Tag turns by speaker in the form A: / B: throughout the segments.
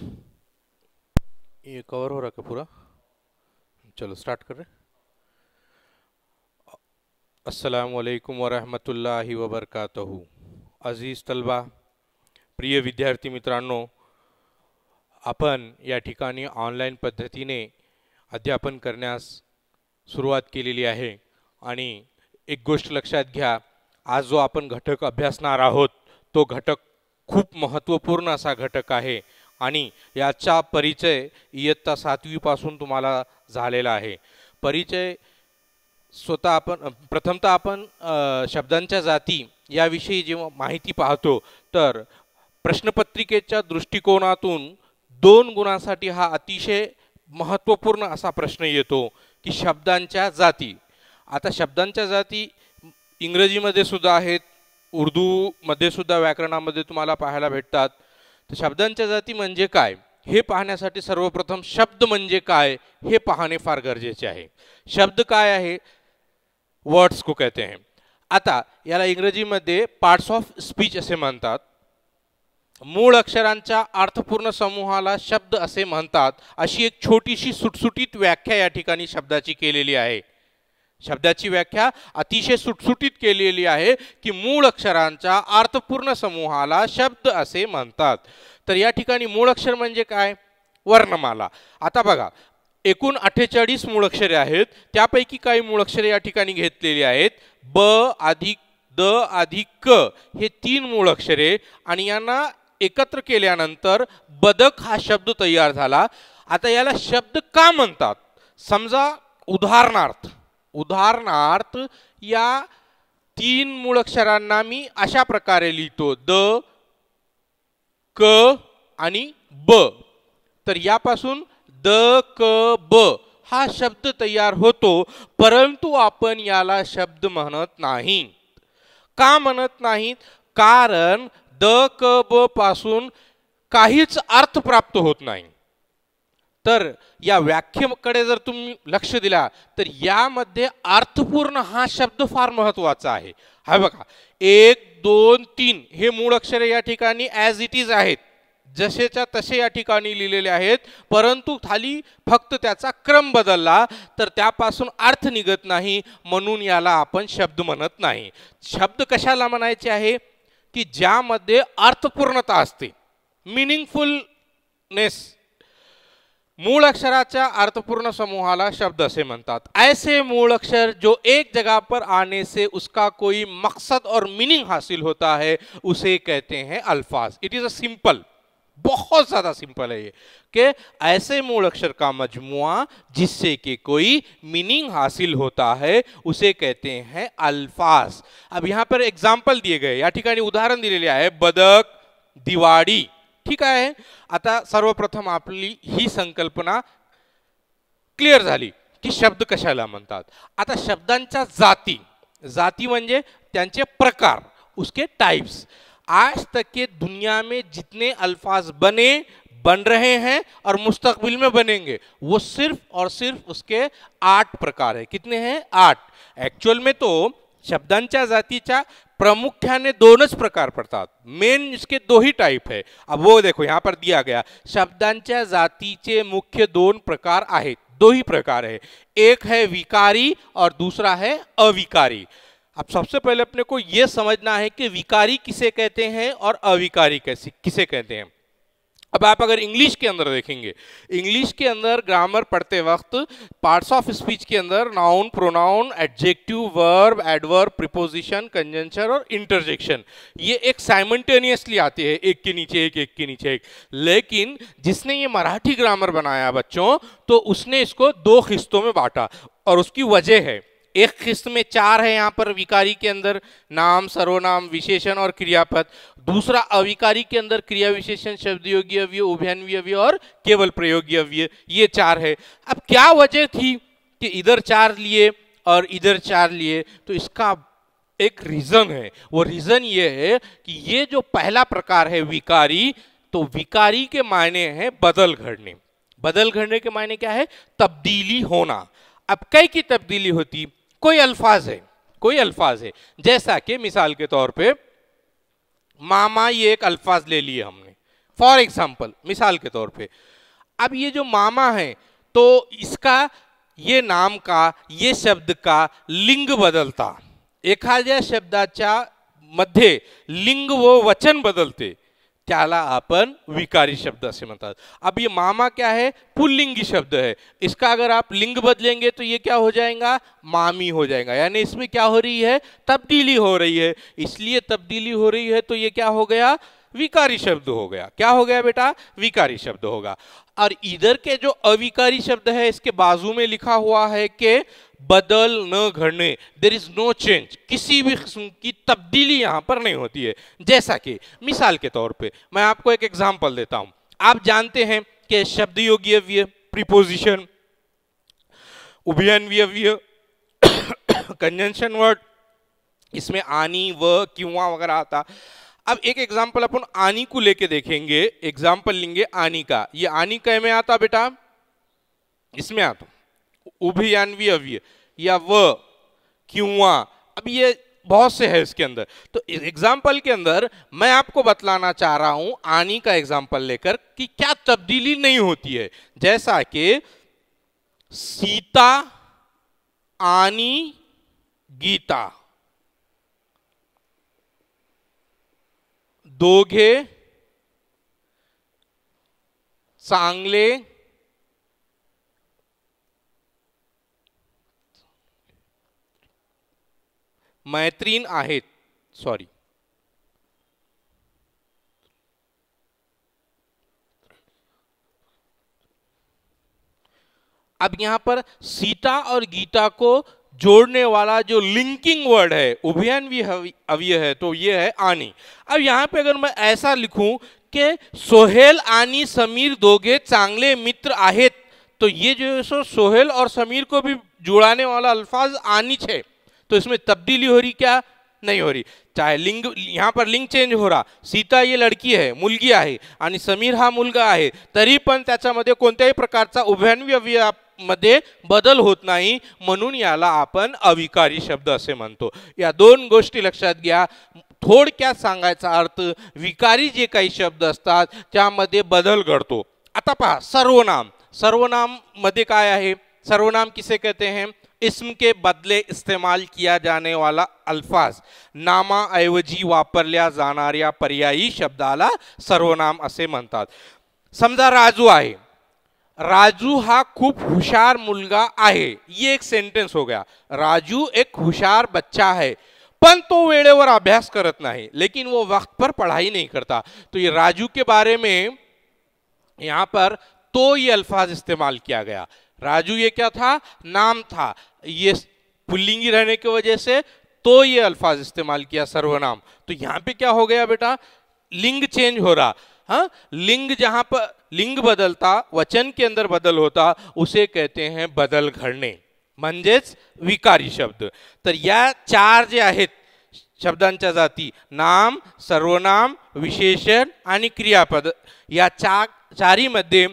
A: ये कवर हो रखा पूरा चलो स्टार्ट कर रहे अस्सलाम वालेकुम वरहमतुल्लाहि वबरकातहू अजीज तलबा प्रिय विद्यार्थी मित्रांनो आपण या ठिकाणी ऑनलाईन पद्धतीने अध्यापन करण्यास सुरुवात केलेली आहे आणि एक गोष्ट लक्षात घ्या आज जो आपण घटक अभ्यासणार आहोत तो घटक खूप महत्त्वपूर्ण असा घटक आहे आणि याचा परिचय इयत्ता सातवीपासून तुम्हाला झालेला आहे परिचय स्वतः आपण प्रथमतः आपण शब्दांच्या जाती याविषयी जेव्हा माहिती पाहतो तर प्रश्नपत्रिकेच्या दृष्टिकोनातून दोन गुणांसाठी हा अतिशय महत्त्वपूर्ण असा प्रश्न येतो की शब्दांच्या जाती आता शब्दांच्या जाती इंग्रजीमध्ये सुद्धा आहेत उर्दूमध्ये सुद्धा व्याकरणामध्ये तुम्हाला पाहायला भेटतात शब्दांच्या जाती म्हणजे काय हे पाहण्यासाठी सर्वप्रथम शब्द म्हणजे काय हे पाहणे फार गरजेचे आहे शब्द काय आहे वर्ड्स को कहते हैं आता याला इंग्रजीमध्ये पार्ट्स ऑफ स्पीच असे म्हणतात मूळ अक्षरांच्या अर्थपूर्ण समूहाला शब्द असे म्हणतात अशी एक छोटीशी सुटसुटीत व्याख्या या ठिकाणी शब्दाची केलेली आहे शब्दाची व्याख्या अतिशय सुटसुटीत केलेली आहे की मूळ अक्षरांच्या अर्थपूर्ण समूहाला शब्द असे म्हणतात तर या ठिकाणी मूळ अक्षर म्हणजे काय वर्णमाला आता बघा एकूण अठ्ठेचाळीस मूळ अक्षरे आहेत त्यापैकी काही मूळ अक्षरे या ठिकाणी घेतलेली आहेत ब अधिक द अधिक क हे तीन अक्षरे आणि यांना एकत्र केल्यानंतर बदक हा शब्द तयार झाला आता याला शब्द का म्हणतात समजा उदाहरणार्थ उदाहरणार्थ या तीन मूळक्षरांना मी अशा प्रकारे लिहितो द क आणि ब तर यापासून द क ब हा शब्द तयार होतो परंतु आपण याला शब्द म्हणत नाही का म्हणत नाहीत कारण द क ब पासून काहीच अर्थ प्राप्त होत नाही तर या व्याख्येकडे जर तुम्ही लक्ष दिला तर यामध्ये अर्थपूर्ण हा शब्द फार महत्वाचा आहे हा बघा एक दोन तीन हे मूळ अक्षरे या ठिकाणी ॲज इट इज आहेत जसेच्या तसे या ठिकाणी लिहिलेले आहेत परंतु खाली फक्त त्याचा क्रम बदलला तर त्यापासून अर्थ निघत नाही म्हणून याला आपण शब्द म्हणत नाही शब्द कशाला म्हणायचे आहे की ज्यामध्ये अर्थपूर्णता असते मिनिंगफुलनेस मूल अक्षरा अर्थपूर्ण समूहाला शब्द असे म्हणतात ऐसे मूल अक्षर जो एक जगह पर आने से उसका कोई मकसद और मीनिंग हासिल होता है उसे कहते हैं अल्फाज इट इज़ अ सिंपल बहुत ज़्यादा सिंपल है ये कि ऐसे मूल अक्षर का मजमुआ जिससे कि कोई मीनिंग हासिल होता है उसे कहते हैं अल्फाज अब यहां पर एग्जाम्पल दिए गए या ठिकाणी उदाहरण दिलेले आहे बदक दिवाड़ी ठीक है आता सर्वप्रथम आपली ही संकल्पना क्लियर झाली की शब्द कशाला म्हणतात आता शब्दांच्या जाती जाति म्हणजे त्यांचे प्रकार उसके टाइप्स आज तक के दुनिया में जितने अल्फाज बने बन रहे हैं और मुस्तकबिल में बनेंगे वो सिर्फ और सिर्फ उसके आठ प्रकार है कितने हैं आठ एक्चुअल में तो शब्दांच्या जातीच्या प्रमुख्याने दोन प्रकार पड़ता मेन इसके दो ही टाइप है अब वो देखो यहाँ पर दिया गया शब्दांच्या जातीचे मुख्य दोन प्रकार है दो ही प्रकार है एक है विकारी और दूसरा है अविकारी अब सबसे पहले अपने को यह समझना है कि विकारी किसे कहते हैं और अविकारी कैसे किसे कहते हैं अब आप अगर इंग्लिश के अंदर देखेंगे इंग्लिश के अंदर ग्रामर पढ़ते वक्त पार्ट्स ऑफ स्पीच के अंदर noun pronoun adjective verb adverb preposition conjunction और इंटरजेक्शन ये एक साइमल्टेनियसली आती है एक के नीचे एक एक के नीचे एक लेकिन जिसने ये मराठी ग्रामर बनाया बच्चों तो उसने इसको दो किस्तों में बांटा और उसकी वजह है एक किस्त में चार है यहाँ पर विकारी के अंदर नाम सर्वनाम विशेषण और क्रियापद दूसरा अविकारी के अंदर क्रिया विशेषण शब्द योगी अव्य उभयन्वी और केवल प्रयोगी अव्य ये चार है अब क्या वजह थी कि इधर चार लिए और इधर चार लिए तो इसका एक रीजन है वो रीजन ये है कि ये जो पहला प्रकार है विकारी तो विकारी के मायने हैं बदल घड़ने बदल घड़ने के मायने क्या है तब्दीली होना अब कई की तब्दीली होती कोई अल्फाज है कोई अल्फाज है जैसा कि मिसाल के तौर पर मामा ये एक अल्फाज ले लिए हमने फॉर एग्जाम्पल मिसाल के तौर पे अब ये जो मामा है तो इसका ये नाम का ये शब्द का लिंग बदलता एखाद शब्दा मध्य लिंग वो वचन बदलते त्याला विकारी शब्द असे म्हणतात अब ये मामा क्या है पुल्लिंगी शब्द है इसका अगर आप लिंग बदलेंगे तो ये क्या हो जाएगा मामी हो जाएगा यानी इसमें क्या हो रही है तब्दीली हो रही है इसलिए तब्दीली हो रही है तो ये क्या हो गया विकारी शब्द हो गया क्या हो गया बेटा विकारी शब्द होगा और इधर के जो अविकारी शब्द है इसके बाजू में लिखा हुआ है कि बदल न घड़ने देर इज़ नो चेंज किसी भी किस्म की तब्दीली यहां पर नहीं होती है जैसा कि मिसाल के तौर पे मैं आपको एक एग्जाम्पल देता हूं आप जानते हैं कि शब्द योगी व्यय प्रिपोजिशन उभयन व्यव्य कंजंक्शन वर्ड इसमें आनी व क्यों वगैरह आता अब एक एग्जाम्पल अपन आनी को लेके देखेंगे एग्जाम्पल लेंगे आनी का ये आनी कह में आता बेटा इसमें आता उभी अव्य या व क्यों अब ये बहुत से है इसके अंदर तो एग्जाम्पल के अंदर मैं आपको बतलाना चाह रहा हूं आनी का एग्जाम्पल लेकर कि क्या तब्दीली नहीं होती है जैसा कि सीता आनी गीता दोगे चांगले मैत्रीण आहेत सॉरी अब यहां पर सीता और गीता को जोड़ने वाला जो लिंकिंग वर्ड है उभयन भी अव्य है तो ये है आनी अब यहां पे अगर मैं ऐसा लिखूं कि सोहेल आनी समीर दोगे चांगले मित्र आहेत तो ये जो है सो सोहेल और समीर को भी जुड़ाने वाला अल्फाज आनी है तो इसमें तब्दीली हो रही क्या नहीं हो रही चाहे लिंग यहाँ पर लिंग चेंज हो रहा सीता ही लडकी आहे मुलगी आहे आणि समीर हा मुलगा आहे तरी पण त्याच्यामध्ये कोणत्याही प्रकारचा उभ्यान्व्यव्या मध्ये बदल होत नाही म्हणून याला आपण अविकारी शब्द असे म्हणतो या दोन गोष्टी लक्षात घ्या थोडक्यात सांगायचा अर्थ विकारी जे काही शब्द असतात त्यामध्ये बदल घडतो आता पहा सर्वनाम सर्वनाम मध्ये काय आहे सर्वनाम किसे कहते हैं इसम के बदले इस्तेमाल किया जाने वाला अल्फाज नामा ऐवजी वापरल्या जाणाऱ्या पर्यायी शब्दाला सर्वनाम असे म्हणतात समजा राजू आहे राजू हा खूप हुशार मुलगा आहे ये एक सेंटेन्स हो गया राजू एक हुशार बच्चा है पन तो वेळेवर अभ्यास करत नहीं लेकिन वो वक्त पर पढ़ाई नहीं करता तो ये राजू के बारे में यहां पर तो ये अल्फाज इस्तेमाल किया गया राजू ये क्या था नाम था ये पुल्लिंगी रहने की वजह से तो ये अल्फाज इस्तेमाल किया सर्वनाम तो यहां पे क्या हो गया बेटा लिंग चेंज हो रहा हाँ लिंग जहां पर लिंग बदलता वचन के अंदर बदल होता उसे कहते हैं बदल घड़ने म्हणजेच विकारी शब्द तो यह चार जे हैं शब्द जाती नाम सर्वनाम विशेषण आणि क्रियापद या ही मध्य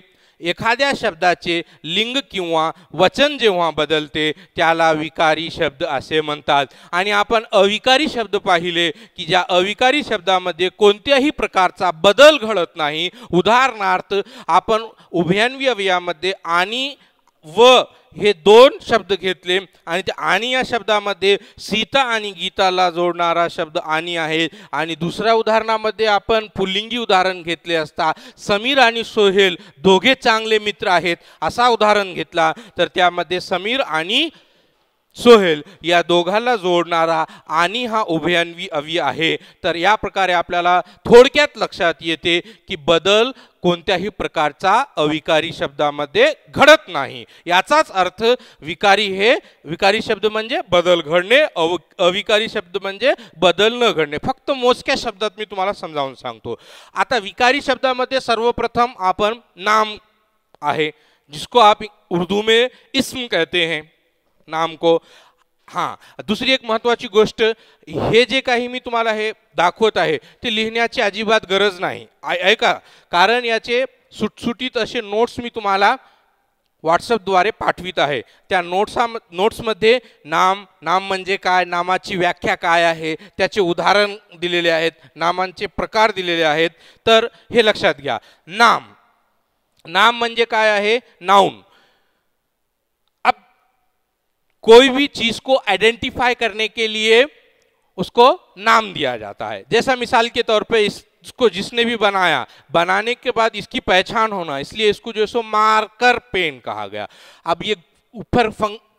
A: एखाद्या शब्दाचे लिंग किंवा वचन जेव्हा बदलते त्याला विकारी शब्द असे म्हणतात आणि आपण अविकारी शब्द पाहिले की ज्या अविकारी शब्दामध्ये कोणत्याही प्रकारचा बदल घडत नाही उदाहरणार्थ आपण उभ्यान्वयमध्ये आणि व हे दोन शब्द घेतले आणि ते आणि या शब्दामध्ये सीता आणि गीताला जोडणारा शब्द आणि आहे आणि दुसऱ्या उदाहरणामध्ये आपण पुल्लिंगी उदाहरण घेतले असता समीर आणि सोहेल दोघे चांगले मित्र आहेत असा उदाहरण घेतला तर त्यामध्ये समीर आणि सोहेल या दोघांना जोडणारा आणि हा उभयान्वी अवी आहे तर या प्रकारे आपल्याला थोडक्यात लक्षात येते की बदल कोणत्याही प्रकारचा अविकारी शब्दामध्ये घडत नाही याचाच अर्थ विकारी हे विकारी शब्द म्हणजे बदल घडणे अव अविकारी शब्द म्हणजे बदल न घडणे फक्त मोजक्या शब्दात मी तुम्हाला समजावून सांगतो आता विकारी शब्दामध्ये सर्वप्रथम आपण नाम आहे जिसको आप उर्दू में इस्म कहते हैं नाम को हां दुसरी एक महत्त्वाची गोष्ट हे जे काही मी तुम्हाला हे दाखवत आहे ते लिहिण्याची अजिबात गरज नाही ऐका कारण याचे सुटसुटीत असे नोट्स मी तुम्हाला व्हॉट्सअपद्वारे पाठवित आहे त्या नोट्स नोट्समध्ये नाम नाम म्हणजे काय नामाची व्याख्या काय आहे त्याचे उदाहरण दिलेले आहेत नामांचे प्रकार दिलेले आहेत तर हे लक्षात घ्या नाम नाम म्हणजे काय आहे नाऊन कोई भी चीज को आइडेंटिफाई करने के लिए उसको नाम दिया जाता है जैसा मिसाल के तौर पे इसको जिसने भी बनाया बनाने के बाद इसकी पहचान होना इसलिए इसको जो है मार्कर पेन कहा गया अब ये ऊपर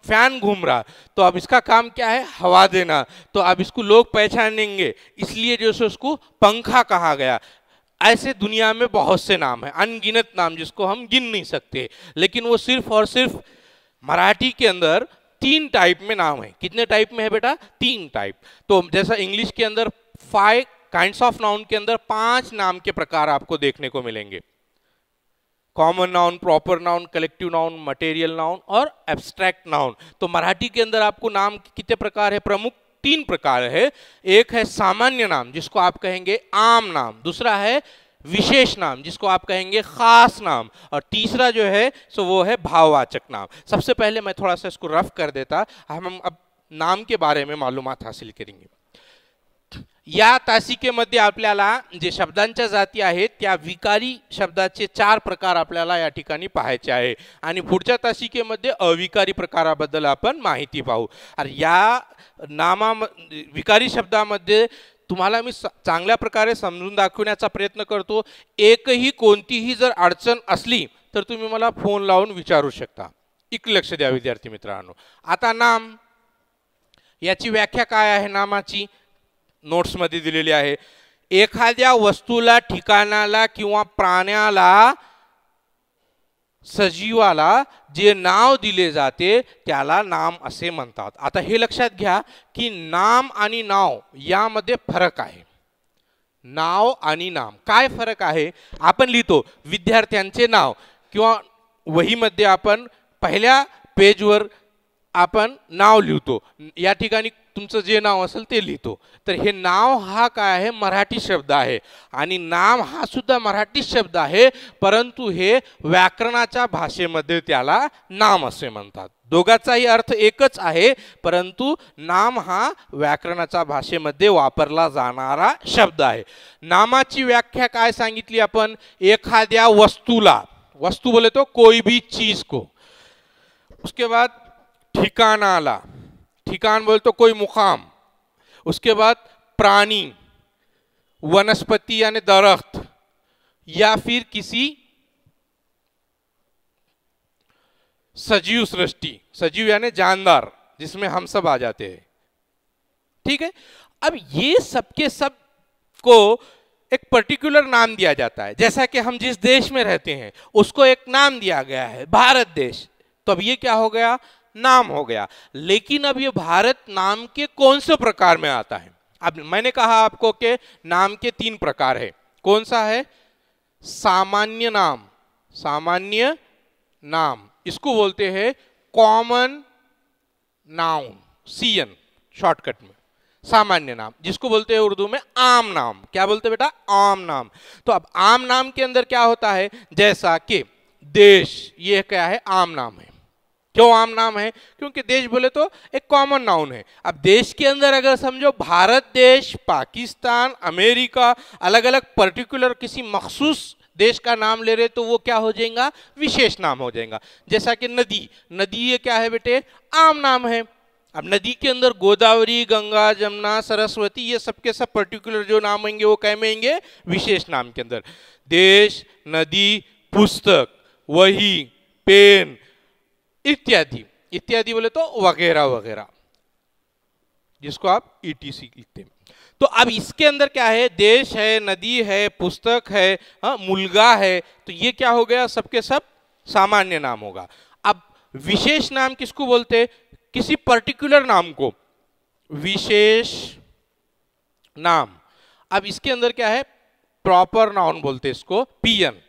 A: फैन घूम रहा तो अब इसका काम क्या है हवा देना तो अब इसको लोग पहचानेंगे इसलिए जो है उसको पंखा कहा गया ऐसे दुनिया में बहुत से नाम है अनगिनत नाम जिसको हम गिन नहीं सकते लेकिन वो सिर्फ और सिर्फ मराठी के अंदर तीन टाइप में नाम है कितने टाइप में है बेटा तीन टाइप तो जैसा इंग्लिश के अंदर फाइव काइंड ऑफ नाउन के अंदर पांच नाम के प्रकार आपको देखने को मिलेंगे common noun proper noun collective noun material noun और एब्स्ट्रैक्ट नाउन तो मराठी के अंदर आपको नाम कितने प्रकार है प्रमुख तीन प्रकार है एक है सामान्य नाम जिसको आप कहेंगे आम नाम दूसरा है विशेष नाम जिसको आप कहेंगे खास नाम और तीसरा जो है सो वो है भाववाचक नाम सबसे पहले मैं थोड़ा सा इसको रफ कर देता हम अब नाम के बारे में मालूम हासिल करेंगे या मध्य अपने जे शब्द जी है विकारी शब्दा चार प्रकार अपने या है तासिके मध्य अविकारी प्रकारा बदल अविकारी महति पहू और या नामा विकारी शब्दा तुम्हाला मी चांगल्या प्रकारे समजून दाखवण्याचा प्रयत्न करतो एकही कोणतीही जर अडचण असली तर तुम्ही मला फोन लावून विचारू शकता इक लक्ष द्या विद्यार्थी मित्रांनो आता नाम याची व्याख्या काय आहे नामाची नोट्समध्ये दिलेली आहे एखाद्या वस्तूला ठिकाणाला किंवा प्राण्याला सजीवाला जे नाव दिले जाते त्याला नाम असे म्हणतात आता हे लक्षात घ्या की नाम आणि नाव यामध्ये फरक आहे नाव आणि नाम काय फरक आहे आपण लिहितो विद्यार्थ्यांचे नाव किंवा वहीमध्ये आपण पहिल्या पेजवर आपण नाव लिहितो या ठिकाणी तुमचं जे नाव असेल ते लिहितो तर हे नाव हा काय आहे मराठी शब्द आहे आणि नाम हा सुद्धा मराठी शब्द आहे परंतु हे व्याकरणाच्या भाषेमध्ये त्याला नाम असे म्हणतात दोघाचाही अर्थ एकच आहे परंतु नाम हा व्याकरणाच्या भाषेमध्ये वापरला जाणारा शब्द आहे नामाची व्याख्या काय सांगितली आपण एखाद्या वस्तूला वस्तू बोलतो कोई भी चीज को उसके बाद ठिकाणाला ठिकान बोल तो कोई मुकाम उसके बाद प्राणी वनस्पति यानी दरख्त या फिर किसी सजीव सृष्टि सजीव यानी जानदार जिसमें हम सब आ जाते हैं ठीक है अब ये सबके सब को एक पर्टिकुलर नाम दिया जाता है जैसा कि हम जिस देश में रहते हैं उसको एक नाम दिया गया है भारत देश तो अब ये क्या हो गया नाम हो गया लेकिन अब ये भारत नाम के कौन से प्रकार में आता है अब मैंने कहा आपको के नाम के तीन प्रकार है कौन सा है सामान्य नाम सामान्य नाम इसको बोलते हैं कॉमन नाउन सीएन शॉर्टकट में सामान्य नाम जिसको बोलते हैं उर्दू में आम नाम क्या बोलते बेटा आम नाम तो अब आम नाम के अंदर क्या होता है जैसा कि देश ये क्या है आम नाम है क्यों आम नाम है क्योंकि देश बोले तो एक कॉमन नाउन है अब देश के अंदर अगर समझो भारत देश पाकिस्तान अमेरिका अलग अलग पर्टिकुलर किसी मखसूस देश का नाम ले रहे तो वो क्या हो जाएगा विशेष नाम हो जाएगा जैसा कि नदी नदी ये क्या है बेटे आम नाम है अब नदी के अंदर गोदावरी गंगा जमुना सरस्वती ये सबके सब पर्टिकुलर जो नाम होंगे वो कह होंगे विशेष नाम के अंदर देश नदी पुस्तक वही पेन इत्यादि इत्यादि बोले तो वगैरह वगैरह जिसको आप ईटीसी e लिखते हैं तो अब इसके अंदर क्या है देश है नदी है पुस्तक है हा? मुलगा है तो ये क्या हो गया सबके सब सामान्य नाम होगा अब विशेष नाम किसको बोलते किसी पर्टिकुलर नाम को विशेष नाम अब इसके अंदर क्या है प्रॉपर नाउन बोलते इसको पीएन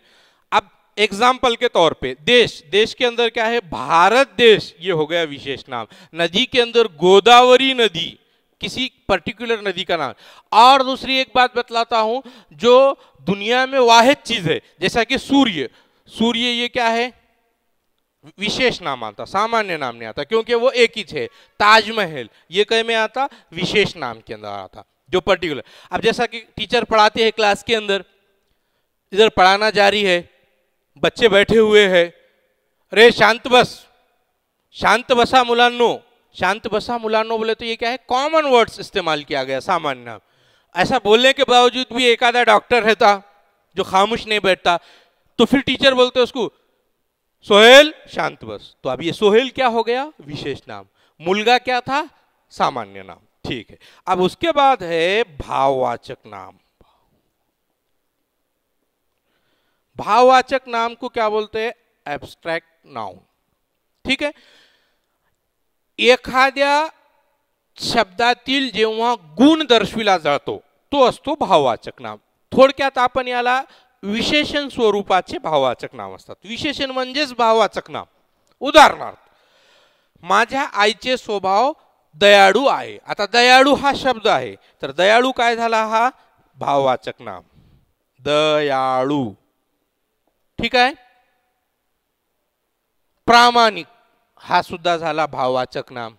A: एग्जाम्पल के तौर पे देश देश के अंदर क्या है भारत देश ये हो गया विशेष नाम नदी के अंदर गोदावरी नदी किसी पर्टिकुलर नदी का नाम और दूसरी एक बात बतलाता हूं जो दुनिया में वाहिद चीज है जैसा कि सूर्य सूर्य ये क्या है विशेष नाम आता सामान्य नाम नहीं आता क्योंकि वो एक ही थे ताजमहल ये कह में आता विशेष नाम के अंदर आता जो पर्टिकुलर अब जैसा कि टीचर पढ़ाते हैं क्लास के अंदर इधर पढ़ाना जारी है बच्चे बैठे हुए हैं अरे शांत बस शांत बसा मुलानो शांत बसा मुलानो बोले तो ये क्या है कॉमन वर्ड्स इस्तेमाल किया गया सामान्य ऐसा बोलने के बावजूद भी एक आधा डॉक्टर रहता जो खामोश नहीं बैठता तो फिर टीचर बोलते उसको सोहेल शांत बस तो अब ये सोहेल क्या हो गया विशेष नाम मुलगा क्या था सामान्य नाम ठीक है अब उसके बाद है भाववाचक नाम भाववाचक नाम को क्या बोलते हैं एब्स्ट्रैक्ट नाउन ठीक आहे एखाद्या शब्दातील जेव्हा गुण दर्शविला जातो तो असतो भाववाचक नाम थोडक्यात आपण याला विशेषण स्वरूपाचे भाववाचक नाम असतात विशेषण म्हणजेच भाववाचक नाम उदाहरणार्थ माझ्या आईचे स्वभाव दयाळू आहे आता दयाळू हा शब्द आहे तर दयाळू काय झाला हा भाववाचक नाम दयाळू ठीक आहे प्रामाणिक हा सुद्धा झाला भाववाचक नाम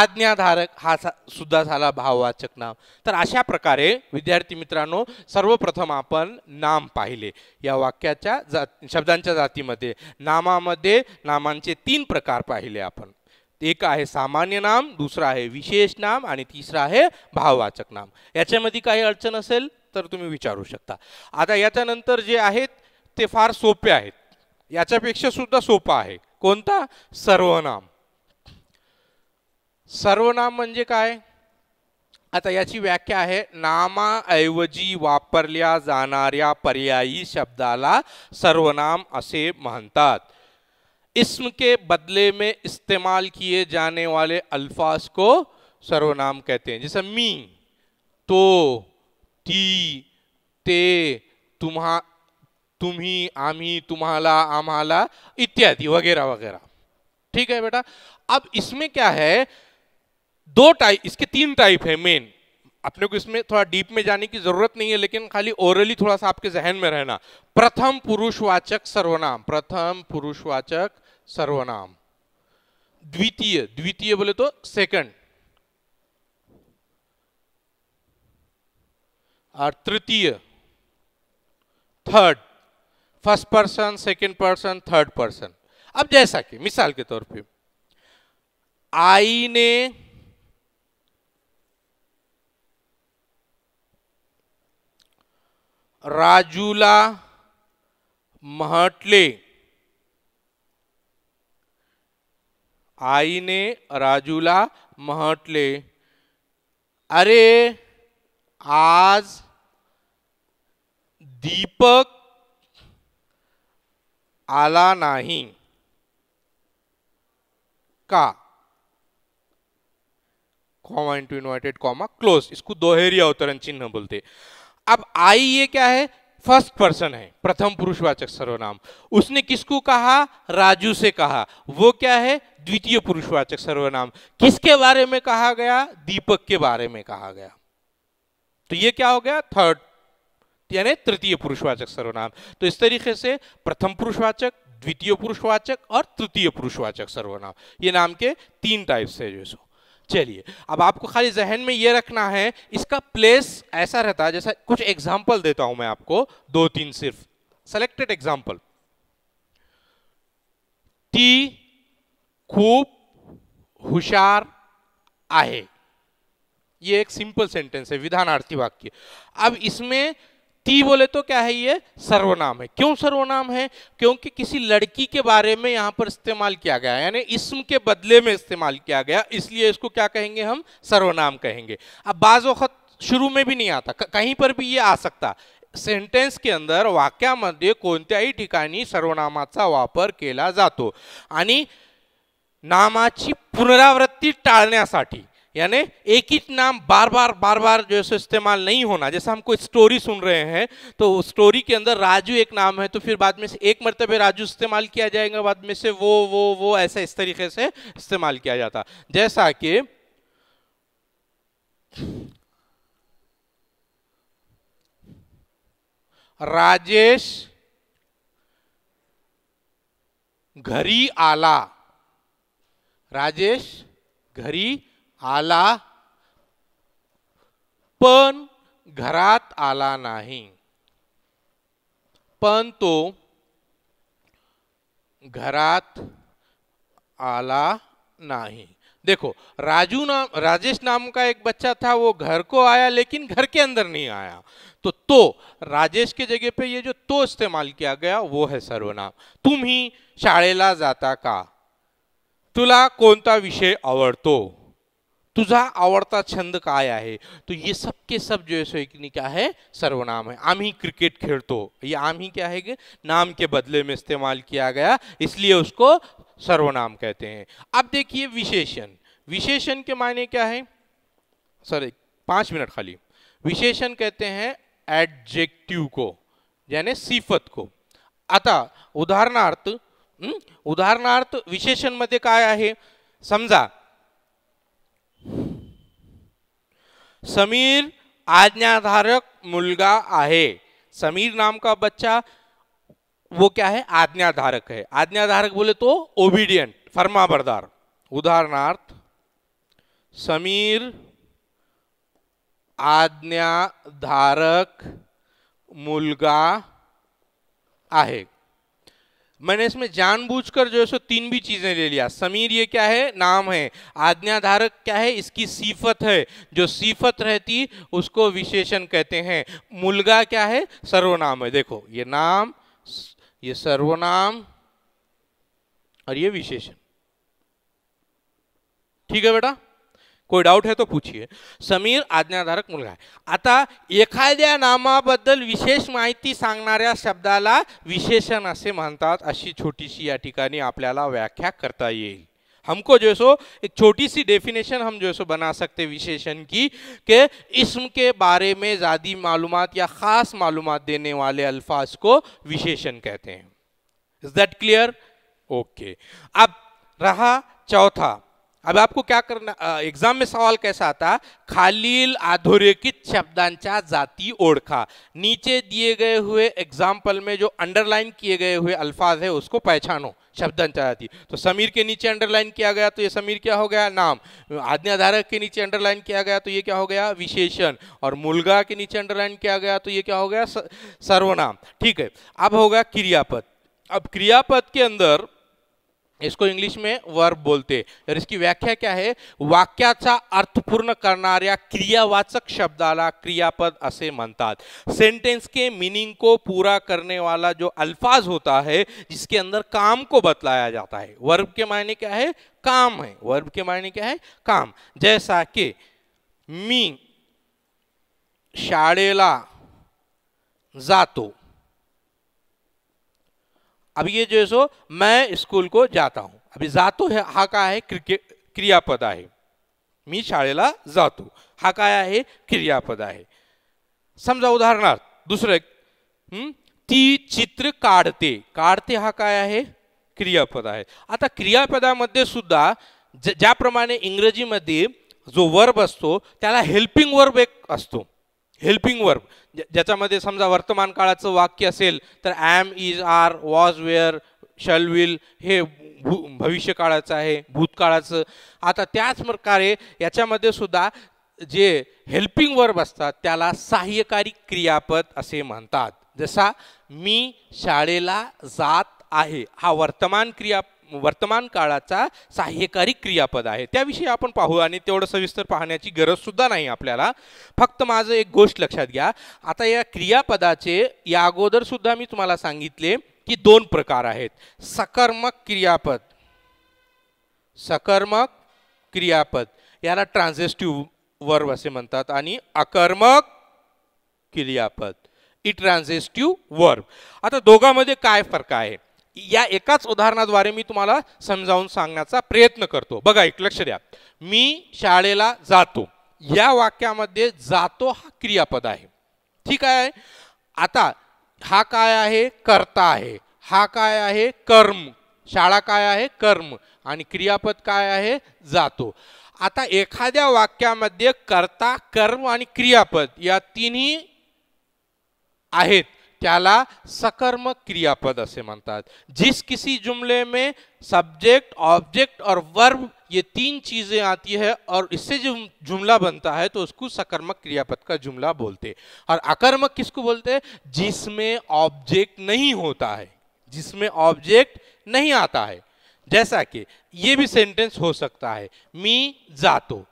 A: आज्ञाधारक हा सुद्धा झाला भाववाचक नाम तर अशा प्रकारे विद्यार्थी मित्रांनो सर्वप्रथम आपण नाम पाहिले या वाक्याच्या जा शब्दांच्या जातीमध्ये नामामध्ये नामांचे तीन प्रकार पाहिले आपण एक आहे सामान्य नाम दुसरं आहे विशेष नाम आणि तिसरा आहे भाववाचक नाम याच्यामध्ये काही अडचण असेल तर तुम्ही विचारू शकता आता याच्यानंतर जे आहेत ते फार सोपे आहेत याच्यापेक्षा सुद्धा सोपा आहे कोणता सर्वनाम सर्वनाम म्हणजे काय आता याची व्याख्या आहे नामाऐवजी वापरल्या जाणाऱ्या पर्यायी शब्दाला सर्वनाम असे म्हणतात इसम के बदले में इस्तेमाल किए जाने वाले अल्फाज को सर्वनाम कहते हैं जैसे मी तो ती ते तुम्हा तुम्ही आम्ही तुम्हाला आम्हाला इत्यादि वगैरह वगैरह ठीक है बेटा अब इसमें क्या है दो टाइप इसके तीन टाइप है मेन अपने को इसमें थोड़ा डीप में जाने की जरूरत नहीं है लेकिन खाली ओरली थोड़ा सा आपके जहन में रहना प्रथम पुरुषवाचक सर्वनाम प्रथम पुरुषवाचक सर्वनाम द्वितीय द्वितीय बोले तो सेकंड और तृतीय third first person second person third person अब जैसा कि मिसाल के तौर पे आई ने राजूला महटले आई ने राजूला महटले अरे आज दीपक आला नाही का comma into inverted comma close इसको दोहेरी अवतरण चिन्ह बोलते अब आई ये क्या है फर्स्ट पर्सन है प्रथम पुरुषवाचक सर्वनाम उसने किसको कहा राजू से कहा वो क्या है द्वितीय पुरुषवाचक सर्वनाम किसके बारे में कहा गया दीपक के बारे में कहा गया तो ये क्या हो गया थर्ड यानी तृतीय पुरुषवाचक सर्वनाम तो इस तरीके से प्रथम पुरुषवाचक द्वितीय पुरुषवाचक और तृतीय पुरुषवाचक सर्वनाम ये नाम के तीन टाइप्स है जो चलिए अब आपको खाली जहन में ये रखना है इसका प्लेस ऐसा रहता है जैसा कुछ एग्जाम्पल देता हूं मैं आपको दो तीन सिर्फ सेलेक्टेड एग्जाम्पल ती खूब हुशार आहे ये एक सिंपल सेंटेंस है विधानार्थी वाक्य अब इसमें ती बोले तो क्या है ये सर्वनाम है क्यों सर्वनाम है क्योंकि किसी लड़की के बारे में यहां पर इस्तेमाल किया गया यानी इसम के बदले में इस्तेमाल किया गया इसलिए इसको क्या कहेंगे हम सर्वनाम कहेंगे अब बाज़ वक़्त शुरू में भी नहीं आता कहीं पर भी ये आ सकता सेंटेंस के अंदर को ही ठिकाणी सर्वनामा वापर केला जातो आणि नामाची पुनरावृत्ती यानी एक ही नाम बार बार बार बार जो है इस्तेमाल नहीं होना जैसे हम कोई स्टोरी सुन रहे हैं तो स्टोरी के अंदर राजू एक नाम है तो फिर बाद में से एक मरतबे राजू इस्तेमाल किया जाएगा बाद में से वो वो वो ऐसा इस तरीके से इस्तेमाल किया जाता जैसा कि राजेश घरी आला राजेश घरी आला पण घरात आला नाही पण तो घरात आला नहीं देखो राजू नाम राजेश नाम का एक बच्चा था वो घर को आया लेकिन घर के अंदर नहीं आया तो तो राजेश के जगह पे ये जो तो इस्तेमाल किया गया वो है सर्वनाम तुम ही शाळेला जाता का तुला कोणता विषय आवडतो तुझा आवडता छंद काय है तो ये सब के सब जो है सो एक क्या है सर्वनाम है आम ही क्रिकेट खेलतो ये आम ही क्या है कि नाम के बदले में इस्तेमाल किया गया इसलिए उसको सर्वनाम कहते हैं अब देखिए विशेषण विशेषण के मायने क्या है सर पाँच मिनट खाली विशेषण कहते हैं एडजेक्टिव को यानी सिफत को अतः उदाहरणार्थ हम्म, उदाहरणार्थ विशेषण मध्य का समझा समीर आज्ञाधारक मुलगा आहे समीर नाम का बच्चा वो क्या है आज्ञाधारक है आज्ञाधारक बोले तो ओबीडियंट फर्मा बरदार उदाहरणार्थ समीर आज्ञाधारक मुलगा आहे मैंने इसमें जानबूझकर जो है सो तीन भी चीज़ें ले लिया समीर ये क्या है नाम है आज्ञाधारक क्या है इसकी सीफत है जो सीफत रहती उसको विशेषण कहते हैं मुलगा क्या है सर्वनाम है देखो ये नाम ये सर्वनाम और ये विशेषण ठीक है बेटा कोई डाउट है तो पूछिए समीर आज्ञाधारक मुलगा आता एखाद नामाबद्दल विशेष माहिती सांगणाऱ्या शब्दाला विशेषण असे म्हणतात अशी छोटीशी या ठिकाणी आपल्याला व्याख्या करता येईल हमको जो है सो एक छोटी सी डेफिनेशन हम जो सो बना सकते विशेषण की के इसम के बारे में ज़्यादा मालूम या ख़ास मालूम देने वाले अल्फाज को विशेषण कहते हैं इज दैट क्लियर ओके अब रहा चौथा अब आपको क्या करना एग्जाम में सवाल कैसा आता खालील आधोरेखित शब्दांच्या जाति ओढ़खा नीचे दिए गए हुए एग्जाम्पल में जो अंडरलाइन किए गए हुए अल्फाज है उसको पहचानो शब्दांचा जाति तो समीर के नीचे अंडरलाइन किया गया तो ये समीर क्या हो गया नाम आज्ञाधारक के नीचे अंडरलाइन किया गया तो ये क्या हो गया विशेषण और मुलगा के नीचे अंडरलाइन किया गया तो ये क्या हो गया सर्वनाम ठीक है अब होगा क्रियापद अब क्रियापद के अंदर इसको इंग्लिश में वर्ब बोलते और इसकी व्याख्या क्या है वाक्याचा पूर्ण करना क्रियावाचक शब्दाला क्रियापद असे म्हणतात सेंटेंस के मीनिंग को पूरा करने वाला जो अल्फाज होता है जिसके अंदर काम को बतलाया जाता है वर्ब के मायने क्या है काम है वर्ब के मायने क्या है काम जैसा कि मी शाळेला जातो अब ये जो है सो मैं स्कूल को जाता हूँ अभी जातो है हा का है क्रिकेट क्रियापद है मी शाला जातो हा का है क्रियापद आहे समजा उदाहरणार्थ दुसरं हम्म, ती चित्र काढते काढते हा का है क्रियापद है आता क्रियापदा क्रियापदामध्ये सुद्धा ज्याप्रमाणे मध्य जो वर्ब असतो हेल्पिंग वर्ब एक हेल्पिंग वर्ब ज्याच्यामध्ये समजा वर्तमान काळाचं वाक्य असेल तर am is are was were shall will हे भू भविष्य काळाचं आहे भूतकाळाचं आता त्याच प्रकारे याच्यामध्ये सुद्धा जे हेल्पिंग वर्ब असतात त्याला सहाय्यकारी क्रियापद असे म्हणतात जसा मी शाळेला जात आहे हा वर्तमान क्रिया वर्तमान काळाचा सहाय्यकारी क्रियापद आहे त्याविषयी आपण पाहू आणि तेवढं सविस्तर पाहण्याची गरजसुद्धा नाही आपल्याला फक्त माझं एक गोष्ट लक्षात घ्या आता या क्रियापदाचे या अगोदरसुद्धा मी तुम्हाला सांगितले की दोन प्रकार आहेत सकर्मक क्रियापद सकर्मक क्रियापद याला ट्रान्झेस्टिव्ह वर्ब असे म्हणतात आणि अकर्मक क्रियापद इ ट्रान्झेस्टिव्ह वर्ब आता दोघांमध्ये काय फरक आहे या एकाच उदाहरणाद्वारे मी तुम्हाला समजावून सांगण्याचा प्रयत्न करतो बघा एक लक्ष द्या मी शाळेला जातो या वाक्यामध्ये जातो हा क्रियापद आहे ठीक आहे आता हा काय आहे करता आहे हा काय आहे कर्म शाळा काय आहे कर्म आणि क्रियापद काय आहे जातो आता एखाद्या वाक्यामध्ये कर्ता कर्म आणि क्रियापद या तिन्ही आहेत त्याला सकर्मक क्रियापद असे म्हणतात जिस किसी जुमले में सब्जेक्ट ऑब्जेक्ट और वर्ब ये तीन चीज़ें आती है और इससे जो जुमला बनता है तो उसको सकर्मक क्रियापद का जुमला बोलते और अकर्मक किसको बोलते हैं जिसमें ऑब्जेक्ट नहीं होता है जिसमें ऑब्जेक्ट नहीं आता है जैसा कि ये भी सेंटेंस हो सकता है मी जातो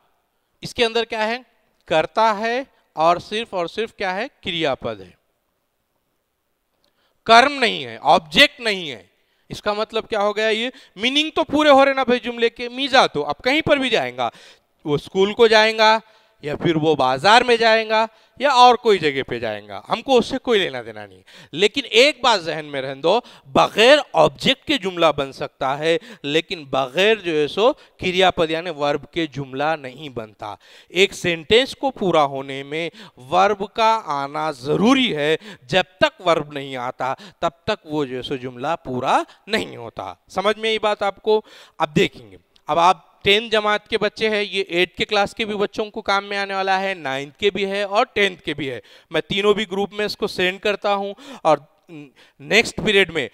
A: इसके अंदर क्या है करता है और सिर्फ और सिर्फ क्या है क्रियापद है कर्म नहीं है ऑब्जेक्ट नहीं है इसका मतलब क्या हो गया ये मीनिंग तो पूरे हो रहे ना भाई जुमले के मीजा तो आप कहीं पर भी जाएगा वो स्कूल को जाएगा या फिर वो बाजार में जाएगा या और कोई जगह पे जाएगा हमको उससे कोई लेना देना नहीं लेकिन एक बात जहन में रहने दो बगैर ऑब्जेक्ट के जुमला बन सकता है लेकिन बगैर जो है सो क्रियापद यानी वर्ब के जुमला नहीं बनता एक सेंटेंस को पूरा होने में वर्ब का आना ज़रूरी है जब तक वर्ब नहीं आता तब तक वो जो है सो जुमला पूरा नहीं होता समझ में ये बात आपको अब देखेंगे अब आप टेंथ जमात के बच्चे हैं ये एट के क्लास के भी बच्चों को काम में आने वाला है नाइन्थ के भी है और टेंथ के भी है मैं तीनों भी ग्रुप में इसको सेंड करता हूँ और नेक्स्ट पीरियड में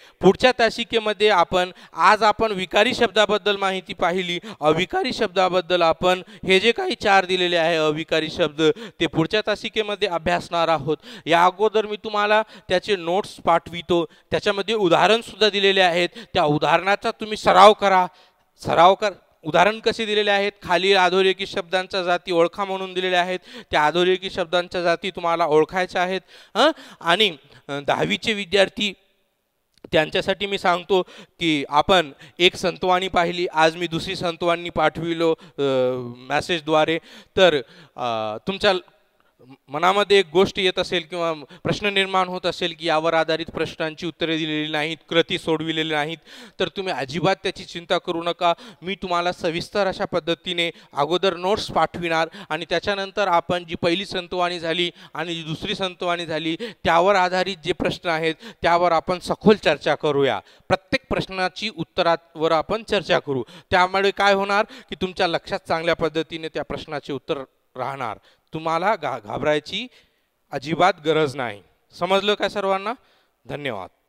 A: के मध्य अपन आज अपन विकारी शब्दाबद्दल माहिती पाहिली अविकारी शब्दाबद्दल अपन हे जे का चार दिलेले आहे अविकारी शब्द ते के मध्य अभ्यास आहोत या अगोदर मी तुम्हाला त्याचे नोट्स पाठवितो त्याच्यामध्ये उदाहरणसुद्धा दिलेले आहेत त्या उदाहरणाचा तुम्ही सराव करा सराव कर उदाहरण कसे दिलेले आहेत खाली आधोरेखी शब्दांच्या जाती ओळखा म्हणून दिलेल्या आहेत त्या अधोरेखित शब्दांच्या जाती तुम्हाला ओळखायच्या आहेत हं आणि दहावीचे विद्यार्थी त्यांच्यासाठी मी सांगतो की आपण एक संतवाणी पाहिली आज मी दुसरी संतवाणी पाठविलो मॅसेजद्वारे तर तुमच्या मनामध्ये एक गोष्ट येत असेल किंवा प्रश्न निर्माण होत असेल की यावर आधारित प्रश्नांची उत्तरे दिलेली नाहीत कृती सोडविलेली नाहीत तर तुम्ही अजिबात त्याची चिंता करू नका मी तुम्हाला सविस्तर अशा पद्धतीने अगोदर नोट्स पाठविणार आणि त्याच्यानंतर आपण जी पहिली संतवाणी झाली आणि जी दुसरी संतवाणी झाली त्यावर आधारित जे प्रश्न आहेत त्यावर आपण सखोल चर्चा करूया प्रत्येक प्रश्नाची उत्तरावर आपण चर्चा करू त्यामुळे काय होणार की तुमच्या लक्षात चांगल्या पद्धतीने त्या प्रश्नाचे उत्तर राहणार तुम्हाला घा घाबरायची अजिबात गरज नाही समजलं काय सर्वांना धन्यवाद